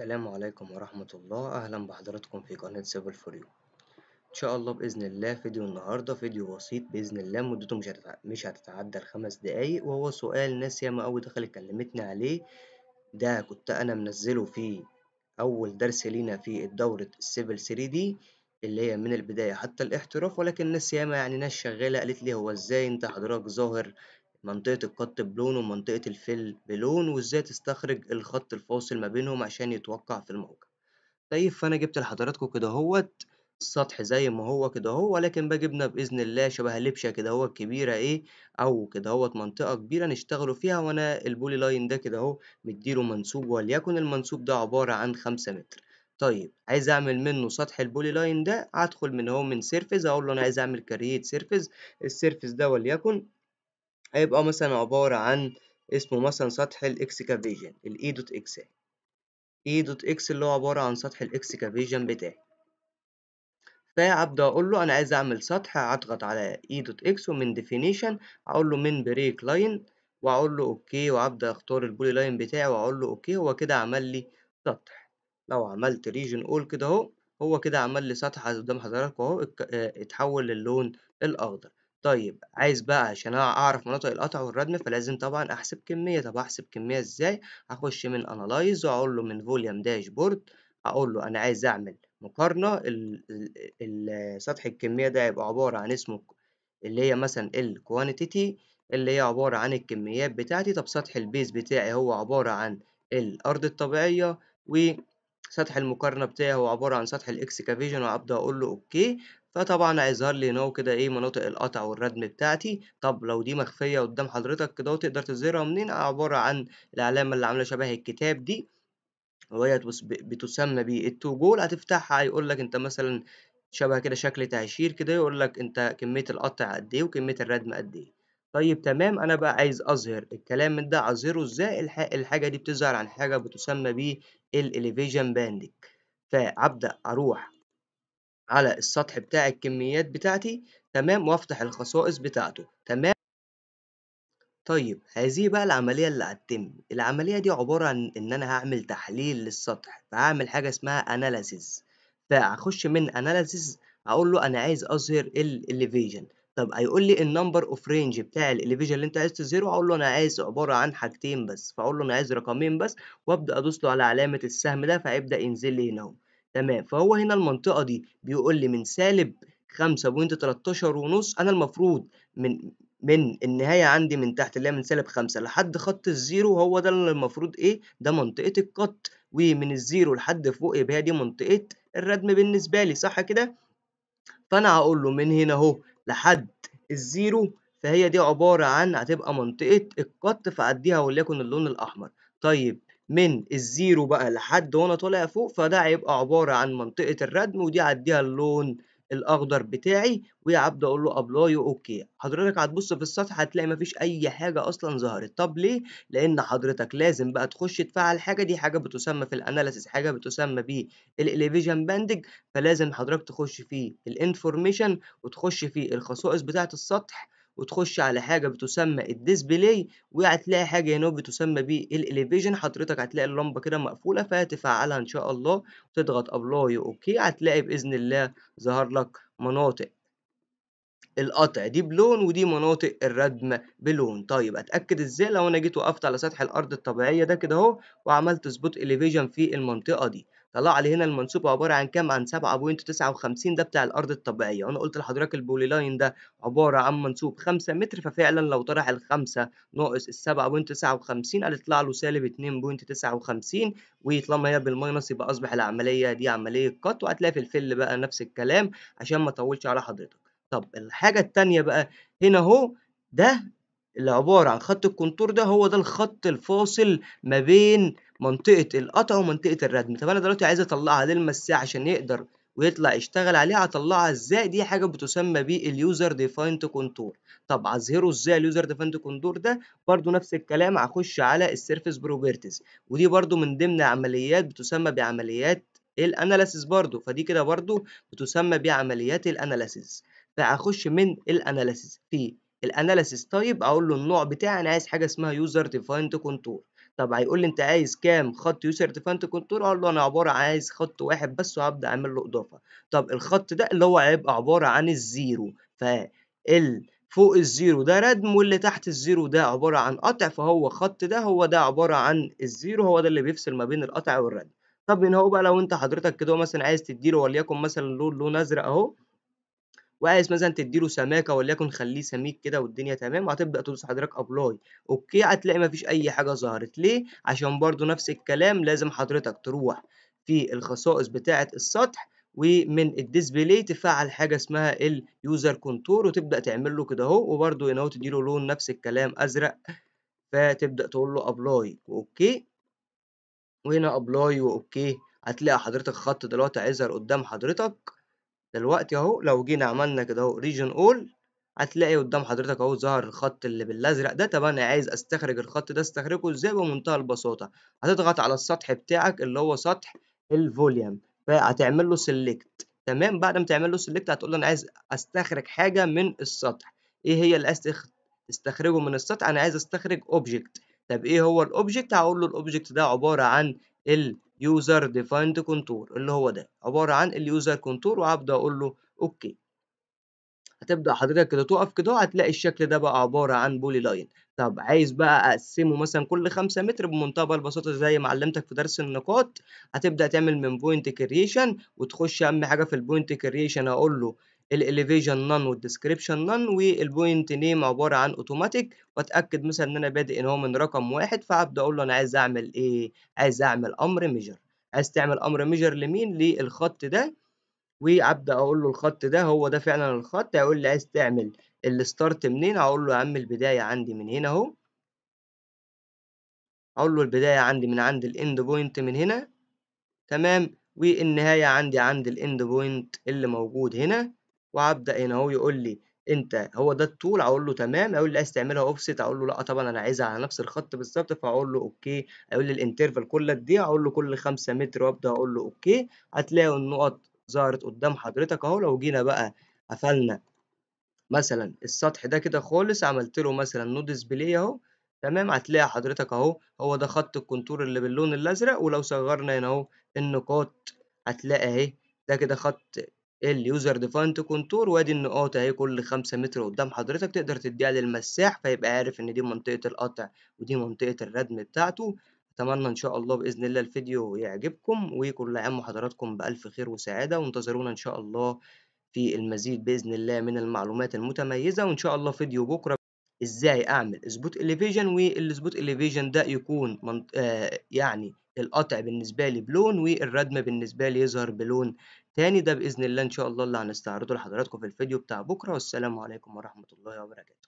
السلام عليكم ورحمة الله أهلا بحضراتكم في قناة سيفل فور يو إن شاء الله بإذن الله فيديو النهاردة فيديو بسيط بإذن الله مدته مش, هتتع... مش هتتعدى الخمس دقايق وهو سؤال ناس ياما أوي دخلت كلمتني عليه ده كنت أنا منزله في أول درس لينا في دورة السيفل 3 دي اللي هي من البداية حتى الاحتراف ولكن ناس ياما يعني ناس شغالة قالت لي هو إزاي أنت حضرتك ظاهر منطقة القط بلون ومنطقة الفيل بلون وازاي تستخرج الخط الفاصل ما بينهم عشان يتوقع في الموجة طيب فأنا جبت لحضراتكم كده هوت السطح زي ما هو كده هو لكن بقى جبنا بإذن الله شبه لبشة كده هو كبيرة إيه أو كده هو منطقة كبيرة نشتغلوا فيها وأنا البولي لاين ده كده أهو مديله منسوب وليكن المنسوب ده عبارة عن خمسة متر طيب عايز اعمل منه سطح البولي لاين ده هدخل من هو من سيرفيس اقول له انا عايز اعمل كرييت سيرفيس السيرفيس ده وليكن هيبقى مثلا عبارة عن اسمه مثلا سطح الإكسكافيجن الاي دوت اكس اي دوت اكس اللي هو عبارة عن سطح الإكسكافيجن بتاعي فابدا اقول له انا عايز اعمل سطح أضغط على اي دوت اكس ومن ديفينيشن اقول له من بريك لاين واقول له اوكي وابدا اختار البولي لاين بتاعي واقول له اوكي هو كده عمل لي سطح لو عملت ريجن اول كده اهو هو كده عمل لي سطح قدام حضراتكم اهو اتحول للون الاخضر طيب عايز بقى عشان اعرف مناطق القطع والردم فلازم طبعا احسب كميه طب احسب كميه ازاي هخش من انالايز واقول له من فوليوم داشبورد اقول له انا عايز اعمل مقارنه ال سطح الكميه ده هيبقى عباره عن اسمه اللي هي مثلا الكوانتيتي اللي هي عباره عن الكميات بتاعتي طب سطح البيز بتاعي هو عباره عن الارض الطبيعيه و سطح المقارنة بتاعي هو عبارة عن سطح الاكسكافيجن وابدأ اقول له اوكي فطبعا هيظهر لي هنا كده ايه مناطق القطع والردم بتاعتي طب لو دي مخفيه قدام حضرتك كده وتقدر تظهرها منين عباره عن العلامه اللي عامله شبه الكتاب دي وهي بتسمى بالتو جول هتفتحها هيقول لك انت مثلا شبه كده شكل تعشير كده يقول لك انت كميه القطع قد ايه وكميه الردم قد ايه طيب تمام انا بقى عايز اظهر الكلام من ده اظهره ازاي الحاجه دي بتظهر عن حاجه بتسمى بالاليفيجن باندك فابدا اروح على السطح بتاع الكميات بتاعتي تمام وافتح الخصائص بتاعته تمام طيب هذه بقى العملية اللي هتتم العملية دي عبارة عن ان انا هعمل تحليل للسطح فهعمل حاجة اسمها اناليسيز فهخش من اناليسيز اقول له انا عايز اظهر الاليفيجن طب هيقول لي النمبر اوف رينج بتاع الاليفيجن اللي انت عايز تظهره اقول له انا عايز عباره عن حاجتين بس فاقول له انا عايز رقمين بس وابدا ادوس له على علامه السهم ده فهيبدا ينزل لي هنا تمام فهو هنا المنطقة دي بيقول لي من سالب 5.13 ونص أنا المفروض من من النهاية عندي من تحت اللي هي من سالب خمسة لحد خط الزيرو هو ده اللي المفروض إيه ده منطقة القط ومن الزيرو لحد فوق يبقى هي دي منطقة الردم بالنسبة لي صح كده؟ فأنا هقول له من هنا أهو لحد الزيرو فهي دي عبارة عن هتبقى منطقة القط فأعديها وليكن اللون الأحمر طيب من الزيرو بقى لحد وانا طالع فوق فده هيبقى عبارة عن منطقة الردم ودي هديها اللون الاخضر بتاعي وعبد اقول له ابلاي اوكي حضرتك هتبص في السطح هتلاقي مفيش اي حاجه اصلا ظهرت طب ليه لان حضرتك لازم بقى تخش تفعل حاجه دي حاجه بتسمى في الاناليسيس حاجه بتسمى بالاليفيجن باندج فلازم حضرتك تخش في الانفورميشن وتخش في الخصائص بتاعه السطح وتخش على حاجه بتسمى الديسبلاي وهتلاقي حاجه هنا بتسمى بالاليفيجن حضرتك هتلاقي اللمبه كده مقفوله فهتفعلها ان شاء الله وتضغط ابلاي اوكي هتلاقي باذن الله ظهر لك مناطق القطع دي بلون ودي مناطق الردم بلون طيب اتاكد ازاي لو انا جيت وقفت على سطح الارض الطبيعيه ده كده اهو وعملت سبوت اليفيجن في المنطقه دي طلع لي هنا المنسوب عبارة عن كام عن 7.59 ده بتاع الأرض الطبيعية وأنا قلت لحضرتك البولي لاين ده عبارة عن منسوب 5 متر ففعلا لو طرح ال5 ناقص ال 7.59 هتطلع له سالب 2.59 وطالما هي بالماينس يبقى أصبح العملية دي عملية قط وهتلاقي في الفل بقى نفس الكلام عشان ما أطولش على حضرتك طب الحاجة التانية بقى هنا أهو ده اللي عبارة عن خط الكونتور ده هو ده الخط الفاصل ما بين منطقه القطع ومنطقه الردم طب انا دلوقتي عايز اطلعها للمساع عشان يقدر ويطلع يشتغل عليها هطلعها ازاي دي حاجه بتسمى باليوزر ديفايند كونتور طب اظهره ازاي اليوزر ديفايند كونتور ده برضو نفس الكلام هخش على السيرفيس بروبرتيز ودي برضو من ضمن عمليات بتسمى بعمليات الاناليسيس برضو فدي كده برضو بتسمى بعمليات الاناليسيس فهخش من الاناليسيس في الاناليسيس تايب اقول له النوع بتاعي انا عايز حاجه اسمها يوزر ديفايند كونتور طب هيقول لي انت عايز كام خط يوسر ديفانت كنترول اقول له انا عباره عايز خط واحد بس وهبدا اعمل له اضافه طب الخط ده اللي هو هيبقى عباره عن الزيرو فال فوق الزيرو ده ردم واللي تحت الزيرو ده عبارة عن قطع فهو خط ده هو ده عبارة عن الزيرو هو ده اللي بيفصل ما بين القطع والردم طب من هو بقى لو انت حضرتك كده مثلا عايز تديله وليكن مثلا لون لون ازرق اهو وعايز مثلا تديله سماكه وليكن خليه سميك كده والدنيا تمام وهتبدا تدوس حضرتك ابلاي اوكي هتلاقي مفيش اي حاجه ظهرت ليه عشان برضو نفس الكلام لازم حضرتك تروح في الخصائص بتاعه السطح ومن الديسبلاي تفعل حاجه اسمها اليوزر كونتور وتبدا تعمل له كده اهو وبرده هنا تديله لون نفس الكلام ازرق فتبدا تقول له ابلاي اوكي وهنا ابلاي واوكي هتلاقي حضرتك خط دلوقتي هيظهر قدام حضرتك دلوقتي اهو لو جينا عملنا كده اهو ريجن اول هتلاقي قدام حضرتك اهو ظهر الخط اللي بالازرق ده طب انا عايز استخرج الخط ده استخرجه ازاي بمنتهى البساطه هتضغط على السطح بتاعك اللي هو سطح الفوليوم فهتعمل له سيلكت تمام بعد ما تعمل له سيلكت هتقول له انا عايز استخرج حاجه من السطح ايه هي اللي عايز تستخرجه من السطح انا عايز استخرج اوبجكت طب ايه هو الاوبجكت هقول له الاوبجكت ده عباره عن ال يوزر ديفايند كونتور اللي هو ده عباره عن اليوزر كونتور وهبدا اقول له اوكي هتبدا حضرتك كده تقف كده هتلاقي الشكل ده بقى عباره عن بولي لاين طب عايز بقى اقسمه مثلا كل 5 متر بمنتهى البساطه زي ما علمتك في درس النقاط هتبدا تعمل من بوينت كرييشن وتخش اهم حاجه في البوينت كرييشن اقول له الاليفيشن نان والديسكريبشن نان والبوينت نيم عباره عن اوتوماتيك واتاكد مثلا ان انا بادئ ان هو من رقم واحد فابدا اقول له انا عايز اعمل ايه عايز اعمل امر ميجر عايز تعمل امر ميجر لمين للخط ده وابدا اقول له الخط ده هو ده فعلا الخط هيقول لي عايز تعمل الستارت منين هقول له يا عم البدايه عندي من هنا اهو اقول له البدايه عندي من عند الاند بوينت من هنا تمام والنهايه عندي عند الاند بوينت اللي موجود هنا وابدا هنا هو يقول لي انت هو ده الطول اقول له تمام اقول لي عايز تعملها اوفست اقول له لا طبعا انا عايزها على نفس الخط بالظبط فاقول له اوكي اقول لي الانترفال كل قد ايه اقول له كل 5 متر وابدا اقول له اوكي هتلاقي النقط ظهرت قدام حضرتك اهو لو جينا بقى قفلنا مثلا السطح ده كده خالص عملت له مثلا نو ديسبلاي اهو تمام هتلاقي حضرتك اهو هو ده خط الكونتور اللي باللون الازرق ولو صغرنا هنا اهو النقاط هتلاقي اهي ده كده خط اليوزر ديفاينت كونتور وادي النقاط اهي كل خمسة متر قدام حضرتك تقدر تديها للمساح فيبقى عارف ان دي منطقة القطع ودي منطقة الردم بتاعته اتمنى ان شاء الله باذن الله الفيديو يعجبكم وكل عام وحضراتكم بالف خير وسعادة وانتظرونا ان شاء الله في المزيد باذن الله من المعلومات المتميزة وان شاء الله فيديو بكرة ازاي اعمل سبوت اليفيجن والسبوت اليفيجن ده يكون منط... آه يعني القطع بالنسبة لي بلون والردم بالنسبة لي يظهر بلون تاني ده بإذن الله إن شاء الله اللي هنستعرضه لحضراتكم في الفيديو بتاع بكرة والسلام عليكم ورحمة الله وبركاته